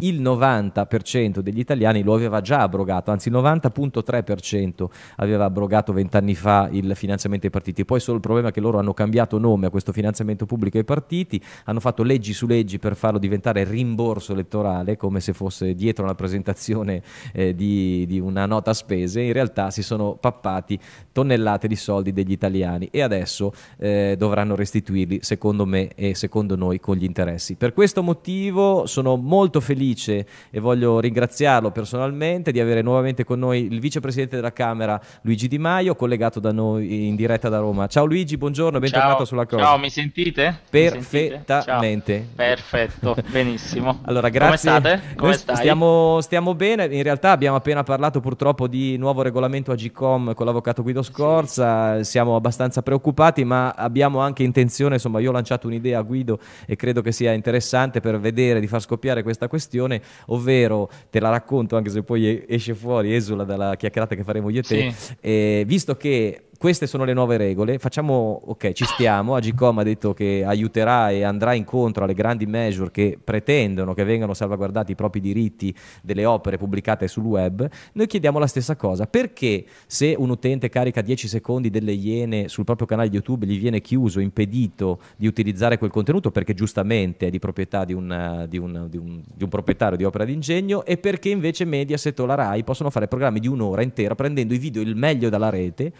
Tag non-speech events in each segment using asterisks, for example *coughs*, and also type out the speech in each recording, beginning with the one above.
il 90% degli italiani lo aveva già abrogato, anzi il 90.3% aveva abrogato vent'anni fa il finanziamento ai partiti. Poi solo il problema è che loro hanno cambiato nome a questo finanziamento pubblico ai partiti, hanno fatto leggi su leggi per farlo diventare rimborso elettorale, come se fosse dietro una presentazione eh, di, di una nota spese, in realtà si sono pappati tonnellate di soldi degli italiani e adesso eh, dovranno restituirli, secondo me e secondo noi, con gli interessi. Per questo motivo sono molto felice felice e voglio ringraziarlo personalmente di avere nuovamente con noi il vicepresidente della Camera Luigi Di Maio, collegato da noi in diretta da Roma. Ciao Luigi, buongiorno, bentornato ciao, sulla cosa. Ciao, mi sentite? Perfettamente. Mi sentite? Perfetto, benissimo. *laughs* allora, grazie. Come state? Come stai? Stiamo, stiamo, bene, in realtà abbiamo appena parlato purtroppo di nuovo regolamento Agicom con l'avvocato Guido Scorza, sì. siamo abbastanza preoccupati, ma abbiamo anche intenzione, insomma, io ho lanciato un'idea a Guido e credo che sia interessante per vedere di far scoppiare questa questione situazione, ovvero te la racconto anche se poi esce fuori, esula dalla chiacchierata che faremo io e te, sì. eh, visto che queste sono le nuove regole, facciamo, ok, ci stiamo, Agicom ha detto che aiuterà e andrà incontro alle grandi measure che pretendono che vengano salvaguardati i propri diritti delle opere pubblicate sul web, noi chiediamo la stessa cosa, perché se un utente carica 10 secondi delle Iene sul proprio canale di YouTube gli viene chiuso, impedito di utilizzare quel contenuto perché giustamente è di proprietà di un, di un, di un, di un proprietario di opera d'ingegno e perché invece Mediaset o la RAI possono fare programmi di un'ora intera prendendo i video il meglio dalla rete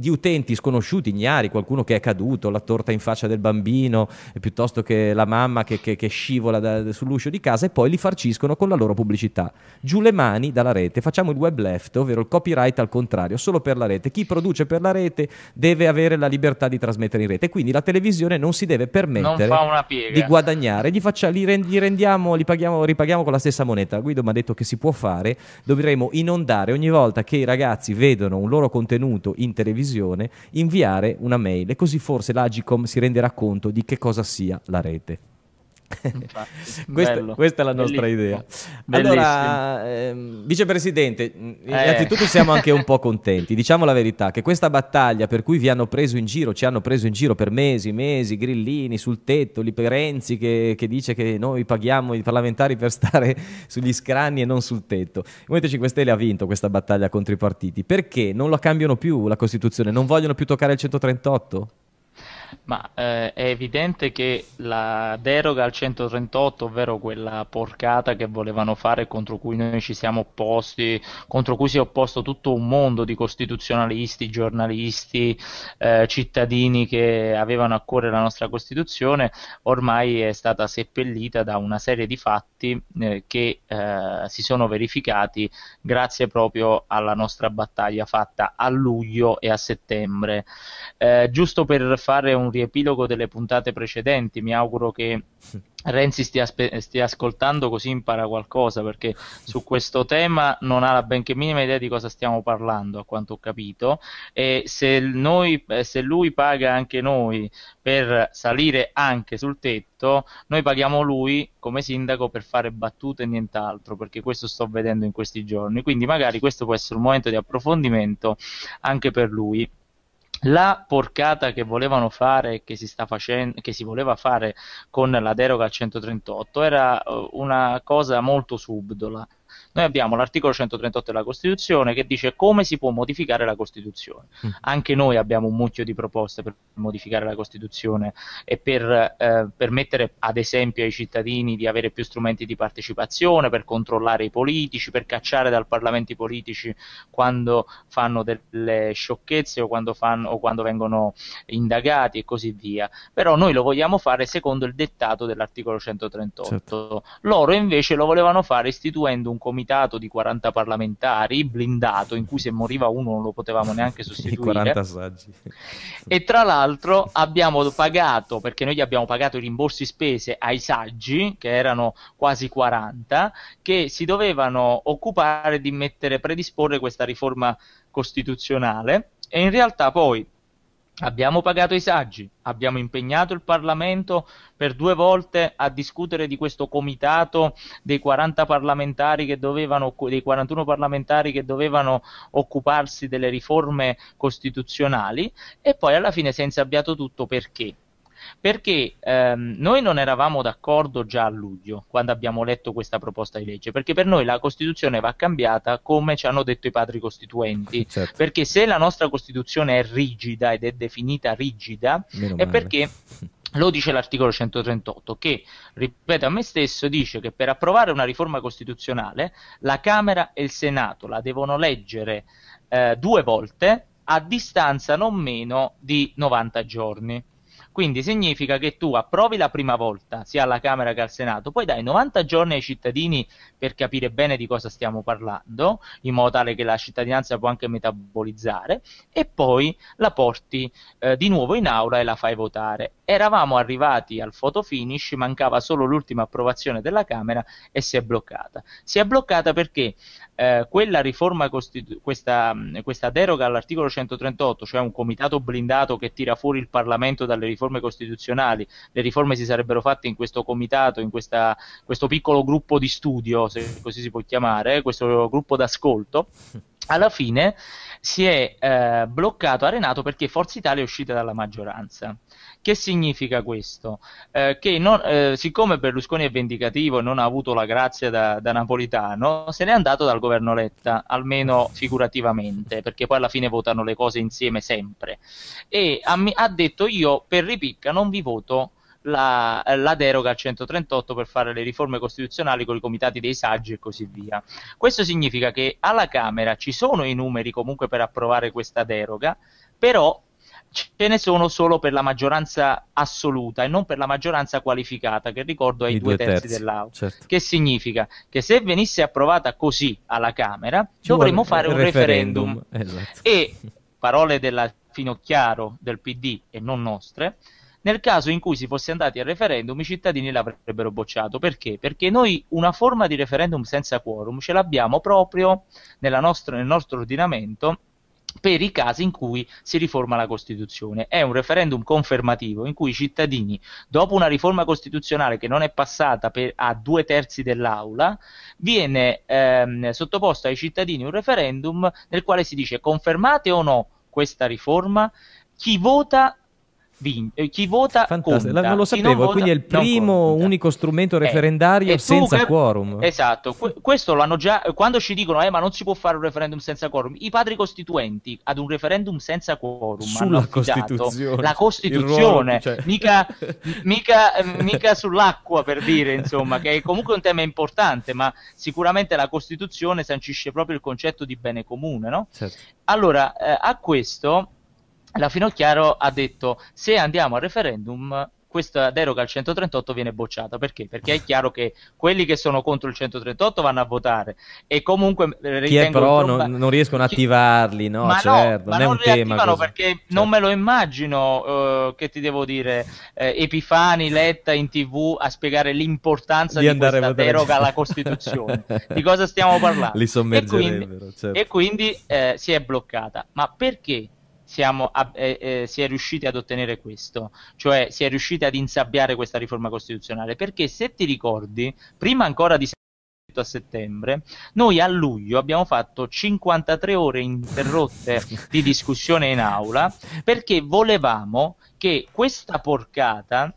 di utenti sconosciuti, ignari, qualcuno che è caduto, la torta in faccia del bambino, eh, piuttosto che la mamma che, che, che scivola da, sull'uscio di casa e poi li farciscono con la loro pubblicità. Giù le mani dalla rete, facciamo il web left, ovvero il copyright al contrario, solo per la rete. Chi produce per la rete deve avere la libertà di trasmettere in rete, quindi la televisione non si deve permettere di guadagnare, gli, faccia, li, rend, li, rendiamo, li paghiamo, ripaghiamo con la stessa moneta. Guido mi ha detto che si può fare, dovremo inondare ogni volta che i ragazzi vedono un loro contenuto in televisione decisione inviare una mail e così forse l'Agicom si renderà conto di che cosa sia la rete. *laughs* questa, questa, è la nostra Bellissimo. idea. Allora, ehm, vicepresidente, eh. innanzitutto siamo anche un po' contenti. Diciamo la verità, che questa battaglia per cui vi hanno preso in giro, ci hanno preso in giro per mesi, mesi, grillini sul tetto, lì Renzi che, che, dice che noi paghiamo i parlamentari per stare *laughs* sugli scranni e non sul tetto. Il Movimento 5 Stelle ha vinto questa battaglia contro i partiti. Perché non la cambiano più la Costituzione? Non vogliono più toccare il 138? Ma eh, è evidente che la deroga al 138, ovvero quella porcata che volevano fare contro cui noi ci siamo opposti, contro cui si è opposto tutto un mondo di costituzionalisti, giornalisti, eh, cittadini che avevano a cuore la nostra Costituzione, ormai è stata seppellita da una serie di fatti eh, che eh, si sono verificati grazie proprio alla nostra battaglia fatta a luglio e a settembre. Eh, giusto per fare un un riepilogo delle puntate precedenti. Mi auguro che *laughs* Renzi stia, spe- stia, ascoltando così impara qualcosa, perché su questo tema non ha la benché minima idea di cosa stiamo parlando, a quanto ho capito. E se, noi, eh, se lui paga anche noi per salire anche sul tetto, noi paghiamo lui come sindaco per fare battute e nient'altro, perché questo sto vedendo in questi giorni. Quindi magari questo può essere un momento di approfondimento anche per lui la porcata che volevano fare, che si, sta facendo, che si voleva fare con la deroga al 138 era eh, una cosa molto subdola noi abbiamo l'articolo 138 della Costituzione che dice come si può modificare la Costituzione. Mm. Anche noi abbiamo un mucchio di proposte per modificare la Costituzione e per eh, permettere ad esempio ai cittadini di avere più strumenti di partecipazione, per controllare i politici, per cacciare dal Parlamento i politici quando fanno delle sciocchezze o quando, fanno, o quando vengono indagati e così via. Però noi lo vogliamo fare secondo il dettato dell'articolo 138. Certo. Loro invece lo volevano fare istituendo un comitato comitato di 40 parlamentari blindato in cui se moriva uno non lo potevamo neanche sostituire. E tra l'altro abbiamo pagato, perché noi gli abbiamo pagato i rimborsi spese ai saggi, che erano quasi 40, che si dovevano occupare di mettere, predisporre questa riforma costituzionale e in realtà poi Abbiamo pagato i saggi, abbiamo impegnato il Parlamento per due volte a discutere di questo comitato dei 40 parlamentari che dovevano, dei 41 parlamentari che dovevano occuparsi delle riforme costituzionali e poi alla fine si è insabbiato tutto perché? perché ehm, noi non eravamo d'accordo già a luglio quando abbiamo letto questa proposta di legge, perché per noi la Costituzione va cambiata come ci hanno detto i padri costituenti, *laughs* certo. perché se la nostra Costituzione è rigida ed è definita rigida è perché *laughs* lo dice l'articolo 138 che, ripeto a me stesso, dice che per approvare una riforma costituzionale la Camera e il Senato la devono leggere eh, due volte a distanza non meno di 90 giorni. Quindi significa che tu approvi la prima volta, sia alla Camera che al Senato, poi dai 90 giorni ai cittadini per capire bene di cosa stiamo parlando, in modo tale che la cittadinanza può anche metabolizzare, e poi la porti eh, di nuovo in aula e la fai votare. Eravamo arrivati al photo finish, mancava solo l'ultima approvazione della Camera e si è bloccata. Si è bloccata perché eh, quella riforma, costitu- questa, questa deroga all'articolo 138, cioè un comitato blindato che tira fuori il Parlamento dalle riforme, riforme costituzionali, le riforme si sarebbero fatte in questo comitato, in questa, questo piccolo gruppo di studio, se così si può chiamare, questo gruppo d'ascolto *laughs* alla fine si è eh, bloccato a Renato perché Forza Italia è uscita dalla maggioranza. Che significa questo? Eh, che non, eh, siccome Berlusconi è vendicativo e non ha avuto la grazia da, da, Napolitano, se n'è andato dal governo Letta, almeno figurativamente, perché poi alla fine votano le cose insieme sempre. E ha, ha detto io per ripicca non vi voto la, eh, la, deroga al 138 per fare le riforme costituzionali con i comitati dei saggi e così via. Questo significa che alla Camera ci sono i numeri comunque per approvare questa deroga, però ce ne sono solo per la maggioranza assoluta e non per la maggioranza qualificata, che ricordo è I due terzi, terzi dell'Aula. Certo. Che significa che se venisse approvata così alla Camera, Ci dovremmo fare un referendum. referendum. Esatto. E parole della Finocchiaro del PD e non nostre, nel caso in cui si fosse andati al referendum, i cittadini l'avrebbero bocciato. Perché? Perché noi una forma di referendum senza quorum ce l'abbiamo proprio nostro, nel nostro ordinamento per i casi in cui si riforma la Costituzione. È un referendum confermativo in cui i cittadini, dopo una riforma costituzionale che non è passata per, a due terzi dell'Aula, viene ehm, sottoposto ai cittadini un referendum nel quale si dice confermate o no questa riforma, chi vota vin- eh, chi vota Fantastico. conta. Non lo sapevo, non quindi è il primo unico strumento eh, referendario eh, senza tu, quorum. Esatto, Qu- questo lo hanno già quando ci dicono "Eh, ma non si può fare un referendum senza quorum". I padri costituenti ad un referendum senza quorum sulla Costituzione. La Costituzione, ruolo, cioè. mica, *laughs* mica, mica sull'acqua per dire, insomma, che è comunque un tema importante, ma sicuramente la Costituzione sancisce proprio il concetto di bene comune, no? Certo. Allora, eh, a questo la Finocchiaro ha detto se andiamo al referendum questa deroga al 138 viene bocciata perché? Perché è chiaro che quelli che sono contro il 138 vanno a votare e comunque eh, chi è però non, non, riescono a attivarli no, ma certo, no, non ma è non un tema perché certo. non me lo immagino uh, che ti devo dire eh, Epifani Letta in tv a spiegare l'importanza di, di questa deroga alla *laughs* Costituzione di cosa stiamo parlando *laughs* li e quindi, certo. e quindi eh, si è bloccata ma perché? a, eh, eh, si è riusciti ad ottenere questo, cioè si è riusciti ad insabbiare questa riforma costituzionale, perché se ti ricordi, prima ancora di a settembre, noi a luglio abbiamo fatto 53 ore interrotte di discussione in aula perché volevamo che questa porcata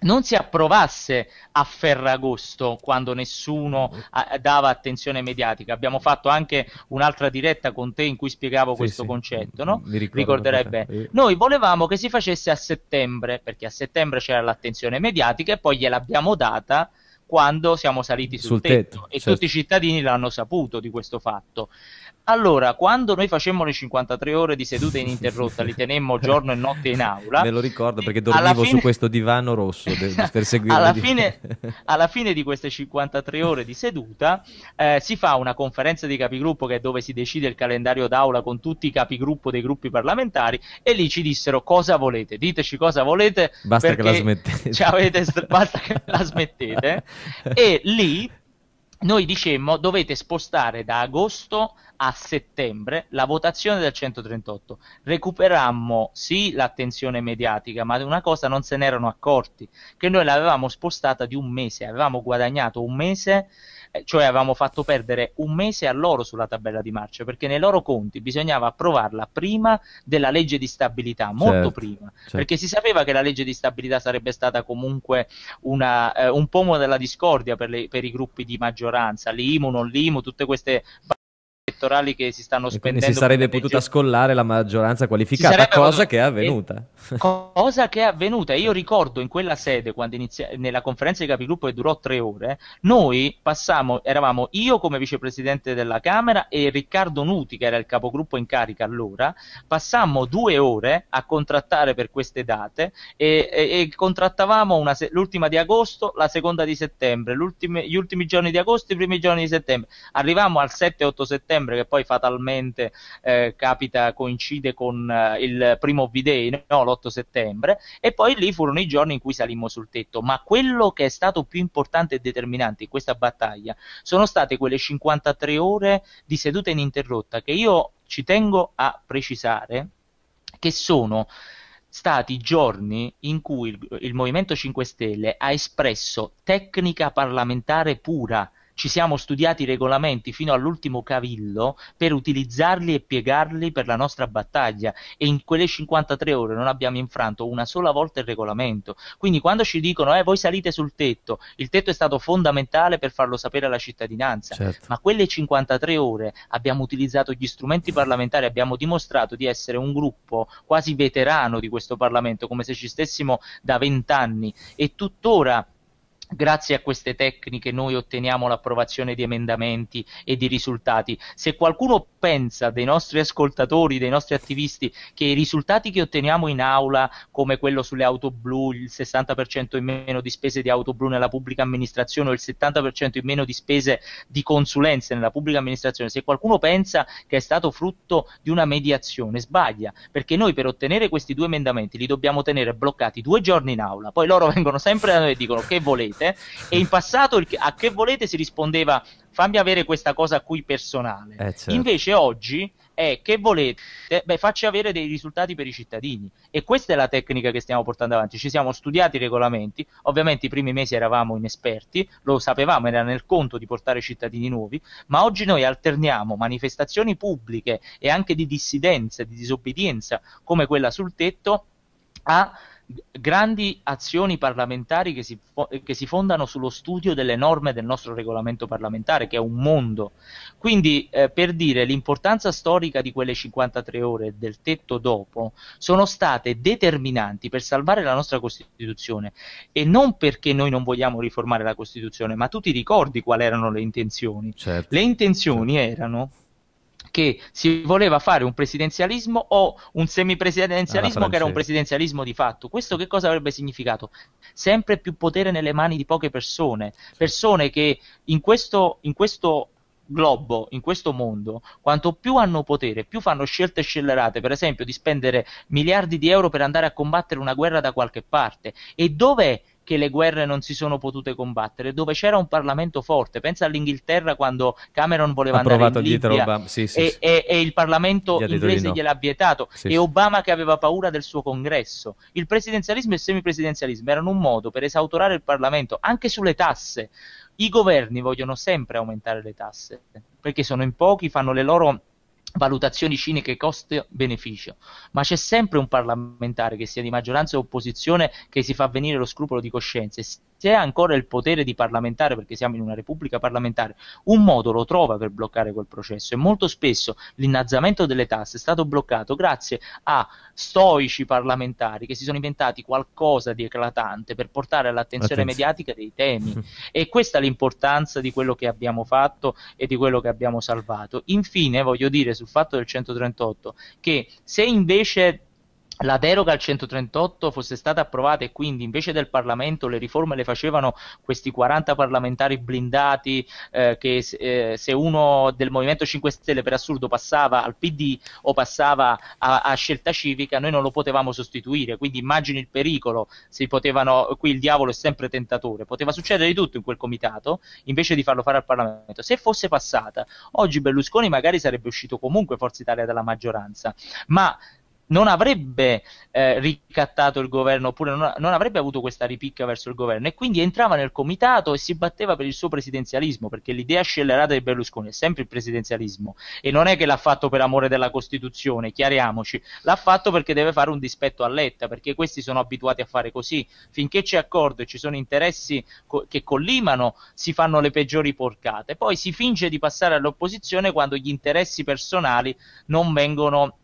non si approvasse a Ferragosto quando nessuno mm. a- dava attenzione mediatica. Abbiamo fatto anche un'altra diretta con te in cui spiegavo sì, questo sì. concetto, no? Mm, Ricorderai bene. Eh. Noi volevamo che si facesse a settembre, perché a settembre c'era l'attenzione mediatica e poi gliel'abbiamo data quando siamo saliti sul, sul tetto, tetto, e certo. tutti i cittadini l'hanno saputo di questo fatto. Allora, quando noi facemmo le 53 ore di seduta ininterrotta, li tenemmo giorno e notte in aula. Me lo ricordo perché *laughs* dormivo fine... su questo divano rosso *laughs* per seguire. alla, fine, alla fine di queste 53 ore di seduta eh, si fa una conferenza di capigruppo che è dove si decide il calendario d'aula con tutti i capigruppo dei gruppi parlamentari e lì ci dissero cosa volete, diteci cosa volete. Basta che la smettete. Avete, basta che la smettete. *laughs* e lì noi dicemmo dovete spostare da agosto a settembre la votazione del 138. Recuperammo sì l'attenzione mediatica, ma di una cosa non se n'erano accorti, che noi l'avevamo spostata di un mese, avevamo guadagnato un mese eh, cioè avevamo fatto perdere un mese a loro sulla tabella di marcia, perché nei loro conti bisognava approvarla prima della legge di stabilità, molto certo, prima, certo. perché si sapeva che la legge di stabilità sarebbe stata comunque una, eh, un pomo della discordia per, le, per, i gruppi di maggioranza, l'IMU, non l'IMU, tutte queste elettorali che si stanno spendendo. Quindi si sarebbe potuta scollare la maggioranza qualificata, cosa che è avvenuta. Eh, cosa che è avvenuta. Io ricordo in quella sede, quando inizia- nella conferenza di capigruppo che durò tre ore, noi passammo, eravamo io come vicepresidente della Camera e Riccardo Nuti, che era il capogruppo in carica allora, passammo due ore a contrattare per queste date e, e, e contrattavamo se- l'ultima di agosto, la seconda di settembre, gli ultimi giorni di agosto, i primi giorni di settembre. Arrivammo al 7-8 settembre dicembre, che poi fatalmente eh, capita, coincide con eh, il primo V-Day, no, l'8 settembre, e poi lì furono i giorni in cui salimmo sul tetto. Ma quello che è stato più importante e determinante in questa battaglia sono state quelle 53 ore di seduta ininterrotta che io ci tengo a precisare che sono stati giorni in cui il, il, Movimento 5 Stelle ha espresso tecnica parlamentare pura, ci siamo studiati i regolamenti fino all'ultimo cavillo per utilizzarli e piegarli per la nostra battaglia e in quelle 53 ore non abbiamo infranto una sola volta il regolamento. Quindi quando ci dicono eh, voi salite sul tetto, il tetto è stato fondamentale per farlo sapere alla cittadinanza, certo. ma quelle 53 ore abbiamo utilizzato gli strumenti parlamentari, abbiamo dimostrato di essere un gruppo quasi veterano di questo Parlamento, come se ci stessimo da vent'anni e tuttora Grazie a queste tecniche noi otteniamo l'approvazione di emendamenti e di risultati. Se qualcuno pensa dei nostri ascoltatori, dei nostri attivisti, che i risultati che otteniamo in aula, come quello sulle auto blu, il 60% in meno di spese di auto blu nella pubblica amministrazione o il 70% in meno di spese di consulenze nella pubblica amministrazione, se qualcuno pensa che è stato frutto di una mediazione, sbaglia, perché noi per ottenere questi due emendamenti li dobbiamo tenere bloccati due giorni in aula, poi loro *laughs* vengono sempre da noi e dicono che volete, e in passato a che volete si rispondeva fammi avere questa cosa qui personale. Eh, certo. Invece oggi è che volete, beh, facci avere dei risultati per i cittadini. E questa è la tecnica che stiamo portando avanti. Ci siamo studiati i regolamenti, ovviamente i primi mesi eravamo inesperti, lo sapevamo, era nel conto di portare cittadini nuovi, ma oggi noi alterniamo manifestazioni pubbliche e anche di dissidenza, di disobbedienza, come quella sul tetto, a grandi azioni parlamentari che si, che si, fondano sullo studio delle norme del nostro regolamento parlamentare, che è un mondo. Quindi, eh, per dire, l'importanza storica di quelle 53 ore del tetto dopo sono state determinanti per salvare la nostra Costituzione e non perché noi non vogliamo riformare la Costituzione, ma tu ti ricordi quali erano le intenzioni. Certo. Le intenzioni certo. erano perché si voleva fare un presidenzialismo o un semipresidenzialismo che era un presidenzialismo di fatto. Questo che cosa avrebbe significato? Sempre più potere nelle mani di poche persone, persone che in questo, in questo globo, in questo mondo, quanto più hanno potere, più fanno scelte scellerate, per esempio di spendere miliardi di euro per andare a combattere una guerra da qualche parte. E dov'è che le guerre non si sono potute combattere, dove c'era un Parlamento forte. Pensa all'Inghilterra quando Cameron voleva andare in Libia sì, sì, e, sì. E, e, il Parlamento Gli inglese no. gliel'ha vietato e Obama che aveva paura del suo congresso. Il presidenzialismo e il semipresidenzialismo erano un modo per esautorare il Parlamento anche sulle tasse. I governi vogliono sempre aumentare le tasse perché sono in pochi, fanno le loro valutazioni ciniche costo-beneficio, ma c'è sempre un parlamentare che sia di maggioranza o opposizione che si fa venire lo scrupolo di coscienza e se ha ancora il potere di parlamentare, perché siamo in una repubblica parlamentare, un modo lo trova per bloccare quel processo e molto spesso l'innalzamento delle tasse è stato bloccato grazie a stoici parlamentari che si sono inventati qualcosa di eclatante per portare all'attenzione Attenzione. mediatica dei temi *laughs* e questa è l'importanza di quello che abbiamo fatto e di quello che abbiamo salvato. Infine voglio dire sul fatto del 138 che se invece la deroga al 138 fosse stata approvata e quindi invece del Parlamento le riforme le facevano questi 40 parlamentari blindati eh, che eh, se uno del Movimento 5 Stelle per assurdo passava al PD o passava a, a, scelta civica noi non lo potevamo sostituire quindi immagini il pericolo si potevano, qui il diavolo è sempre tentatore poteva succedere di tutto in quel comitato invece di farlo fare al Parlamento se fosse passata oggi Berlusconi magari sarebbe uscito comunque Forza Italia dalla maggioranza ma non avrebbe eh, ricattato il governo oppure non, non, avrebbe avuto questa ripicca verso il governo e quindi entrava nel comitato e si batteva per il suo presidenzialismo perché l'idea scellerata di Berlusconi è sempre il presidenzialismo e non è che l'ha fatto per amore della Costituzione, chiariamoci, l'ha fatto perché deve fare un dispetto a Letta perché questi sono abituati a fare così, finché c'è accordo e ci sono interessi co- che collimano si fanno le peggiori porcate, poi si finge di passare all'opposizione quando gli interessi personali non vengono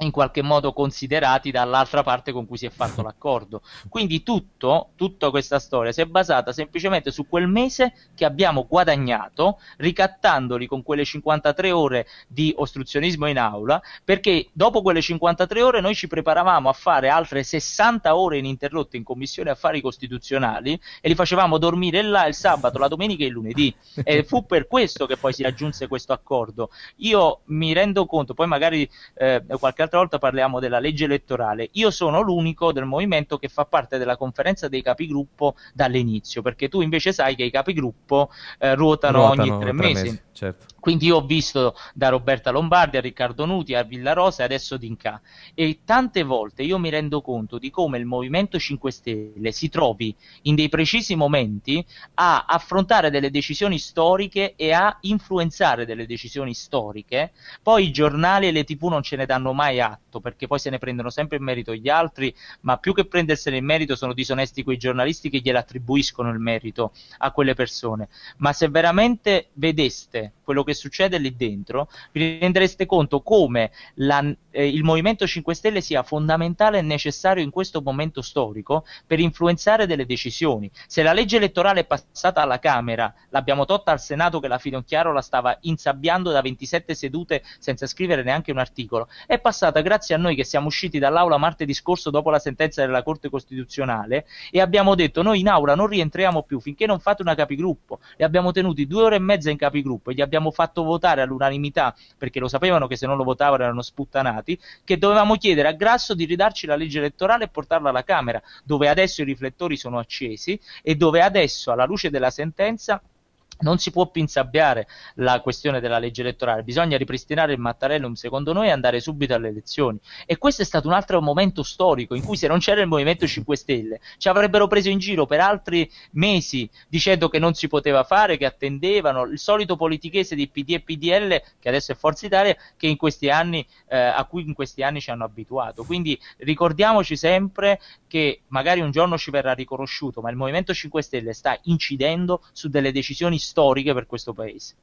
in qualche modo considerati dall'altra parte con cui si è fatto *laughs* l'accordo. Quindi tutto, tutta questa storia si è basata semplicemente su quel mese che abbiamo guadagnato ricattandoli con quelle 53 ore di ostruzionismo in aula, perché dopo quelle 53 ore noi ci preparavamo a fare altre 60 ore ininterrotte in Commissione Affari Costituzionali e li facevamo dormire là il sabato, la domenica e il lunedì. *laughs* E fu per questo che poi si raggiunse questo accordo. Io mi rendo conto, poi magari eh, qualche perché l'altra volta parliamo della legge elettorale. Io sono l'unico del movimento che fa parte della conferenza dei capigruppo dall'inizio, perché tu invece sai che i capigruppo eh, ruotano, ruotano, ogni tre, tre mesi. mesi certo. Quindi io ho visto da Roberta Lombardi a Riccardo Nuti a Villarosa e adesso Dinca. E tante volte io mi rendo conto di come il Movimento 5 Stelle si trovi in dei precisi momenti a affrontare delle decisioni storiche e a influenzare delle decisioni storiche. Poi i giornali e le tv non ce ne danno mai atto perché poi se ne prendono sempre in merito gli altri, ma più che prendersene in merito sono disonesti quei giornalisti che gliela attribuiscono il merito a quelle persone. Ma se veramente vedeste quello che che succede lì dentro, vi rendereste conto come la, eh, il Movimento 5 Stelle sia fondamentale e necessario in questo momento storico per influenzare delle decisioni. Se la legge elettorale è passata alla Camera, l'abbiamo tolta al Senato che la Finocchiaro la stava insabbiando da 27 sedute senza scrivere neanche un articolo, è passata grazie a noi che siamo usciti dall'aula martedì scorso dopo la sentenza della Corte Costituzionale e abbiamo detto noi in aula non rientriamo più finché non fate una capigruppo. Li abbiamo tenuti due ore e mezza in capigruppo e gli abbiamo fatto fatto votare all'unanimità, perché lo sapevano che se non lo votavano erano sputtanati, che dovevamo chiedere a Grasso di ridarci la legge elettorale e portarla alla Camera, dove adesso i riflettori sono accesi e dove adesso, alla luce della sentenza, non si può più insabbiare la questione della legge elettorale, bisogna ripristinare il Mattarellum secondo noi e andare subito alle elezioni. E questo è stato un altro momento storico in cui se non c'era il Movimento 5 Stelle ci avrebbero preso in giro per altri mesi dicendo che non si poteva fare, che attendevano, il solito politichese di PD e PDL, che adesso è Forza Italia, anni, eh, a cui in questi anni ci hanno abituato. Quindi ricordiamoci sempre che magari un giorno ci verrà riconosciuto, ma il Movimento 5 Stelle sta incidendo su delle decisioni storiche storiche per questo paese.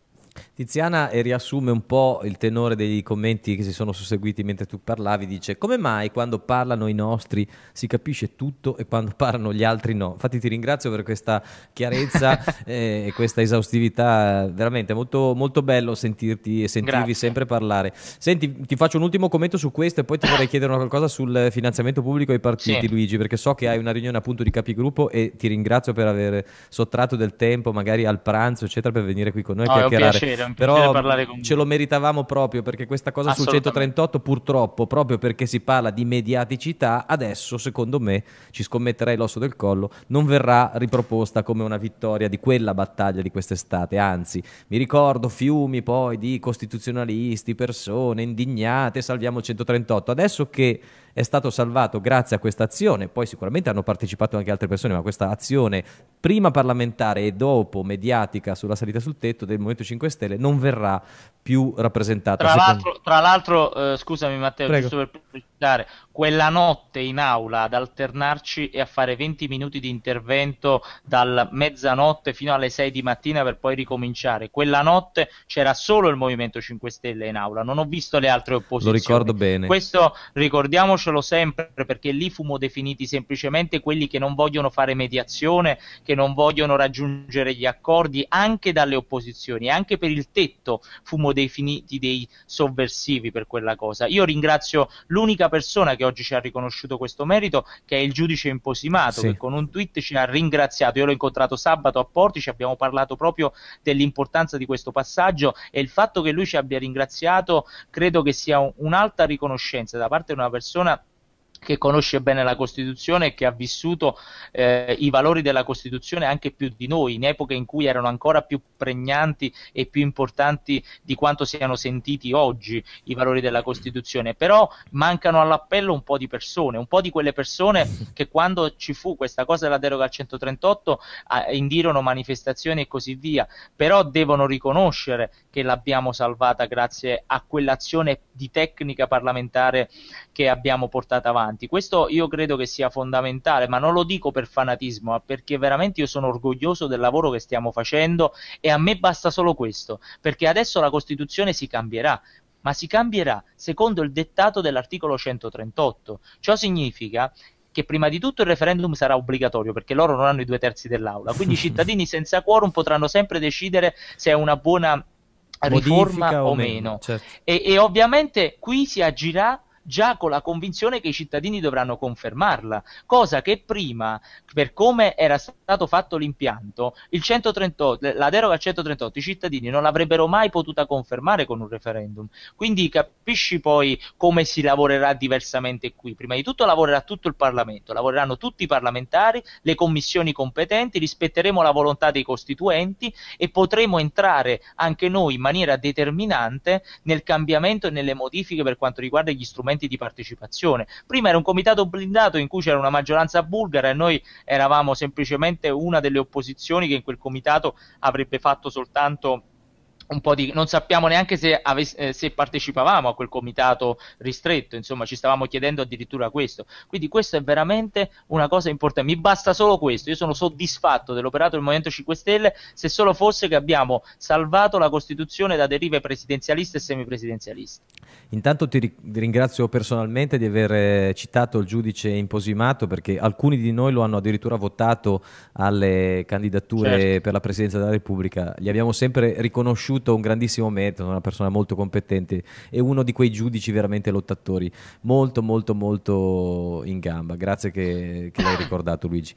Tiziana riassume un po' il tenore dei commenti che si sono susseguiti mentre tu parlavi, dice come mai quando parlano i nostri si capisce tutto e quando parlano gli altri no? Infatti ti ringrazio per questa chiarezza *laughs* eh, e questa esaustività, veramente molto, molto bello sentirti e sentirvi Grazie. sempre parlare. Senti, ti faccio un ultimo commento su questo e poi ti vorrei *coughs* chiedere una cosa sul finanziamento pubblico ai partiti, sì. Luigi, perché so che hai una riunione appunto di capigruppo e ti ringrazio per aver sottratto del tempo magari al pranzo eccetera per venire qui con noi a chiacchierare piacere, un piacere Però parlare con Ce lo meritavamo proprio perché questa cosa sul 138 purtroppo, proprio perché si parla di mediaticità, adesso secondo me, ci scommetterei l'osso del collo, non verrà riproposta come una vittoria di quella battaglia di quest'estate, anzi mi ricordo fiumi poi di costituzionalisti, persone indignate, salviamo il 138. Adesso che è stato salvato grazie a questa azione, poi sicuramente hanno partecipato anche altre persone, ma questa azione prima parlamentare e dopo mediatica sulla salita sul tetto del Movimento 5 Stelle non verrà più rappresentata. Tra l'altro, tra l'altro eh, scusami Matteo, Prego. giusto per precisare, quella notte in aula ad alternarci e a fare 20 minuti di intervento dal mezzanotte fino alle 6 di mattina per poi ricominciare. Quella notte c'era solo il Movimento 5 Stelle in aula, non ho visto le altre opposizioni. Lo ricordo bene. Questo ricordiamoci ricordiamocelo sempre perché lì fumo definiti semplicemente quelli che non vogliono fare mediazione, che non vogliono raggiungere gli accordi anche dalle opposizioni, anche per il tetto fumo definiti dei sovversivi per quella cosa. Io ringrazio l'unica persona che oggi ci ha riconosciuto questo merito, che è il giudice imposimato, sì. che con un tweet ci ha ringraziato. Io l'ho incontrato sabato a Portici, abbiamo parlato proprio dell'importanza di questo passaggio e il fatto che lui ci abbia ringraziato credo che sia un'alta riconoscenza da parte di una persona che conosce bene la Costituzione e che ha vissuto eh, i valori della Costituzione anche più di noi, in epoche in cui erano ancora più pregnanti e più importanti di quanto siano sentiti oggi i valori della Costituzione. Però mancano all'appello un po' di persone, un po' di quelle persone che quando ci fu questa cosa della deroga al 138 eh, indirono manifestazioni e così via, però devono riconoscere che l'abbiamo salvata grazie a quell'azione di tecnica parlamentare che abbiamo portato avanti importanti. Questo io credo che sia fondamentale, ma non lo dico per fanatismo, ma perché veramente io sono orgoglioso del lavoro che stiamo facendo e a me basta solo questo, perché adesso la Costituzione si cambierà, ma si cambierà secondo il dettato dell'articolo 138. Ciò significa che prima di tutto il referendum sarà obbligatorio perché loro non hanno i due terzi dell'aula, quindi i *laughs* cittadini senza quorum potranno sempre decidere se è una buona riforma o, o meno. meno. Certo. E, e ovviamente qui si agirà già con la convinzione che i cittadini dovranno confermarla, cosa che prima, per come era stato fatto l'impianto, 138, la deroga al 138 i cittadini non l'avrebbero mai potuta confermare con un referendum. Quindi capisci poi come si lavorerà diversamente qui. Prima di tutto lavorerà tutto il Parlamento, lavoreranno tutti i parlamentari, le commissioni competenti, rispetteremo la volontà dei costituenti e potremo entrare anche noi in maniera determinante nel cambiamento e nelle modifiche per quanto riguarda gli strumenti strumenti di partecipazione. Prima era un comitato blindato in cui c'era una maggioranza bulgara e noi eravamo semplicemente una delle opposizioni che in quel comitato avrebbe fatto soltanto un po' di non sappiamo neanche se, aves, eh, se, partecipavamo a quel comitato ristretto, insomma, ci stavamo chiedendo addirittura questo. Quindi questo è veramente una cosa importante. Mi basta solo questo, io sono soddisfatto dell'operato del Movimento 5 Stelle se solo fosse che abbiamo salvato la Costituzione da derive presidenzialiste e semipresidenzialiste. Intanto ti ri ringrazio personalmente di aver eh, citato il giudice imposimato perché alcuni di noi lo hanno addirittura votato alle candidature certo. per la presidenza della Repubblica. Gli abbiamo sempre riconosciuto conosciuto, un grandissimo metodo, una persona molto competente e uno di quei giudici veramente lottatori, molto molto molto in gamba. Grazie che, che l'hai ricordato Luigi.